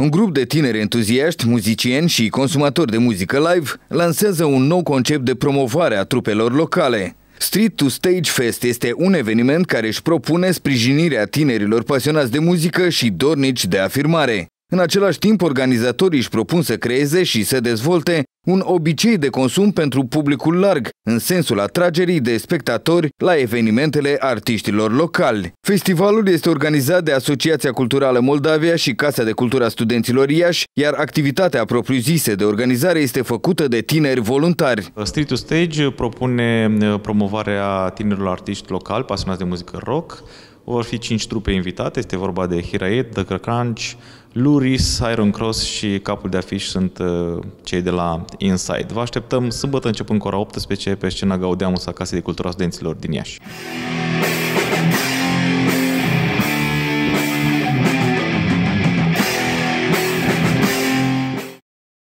Un grup de tineri entuziaști, muzicieni și consumatori de muzică live lansează un nou concept de promovare a trupelor locale. Street to Stage Fest este un eveniment care își propune sprijinirea tinerilor pasionați de muzică și dornici de afirmare. În același timp, organizatorii își propun să creeze și să dezvolte un obicei de consum pentru publicul larg, în sensul atragerii de spectatori la evenimentele artiștilor locali. Festivalul este organizat de Asociația Culturală Moldavia și Casa de Cultura Studenților Iași, iar activitatea propriu-zise de organizare este făcută de tineri voluntari. Street to Stage propune uh, promovarea tinerilor artiști locali pasionați de muzică rock, vor fi cinci trupe invitate, este vorba de Hiraiet, The Crunch, Luris, Iron Cross și capul de afiș sunt uh, cei de la Inside. Vă așteptăm sâmbătă începând cu ora 18 pe scena Gaudeamus a Casei de Cultura Studenților din Iași.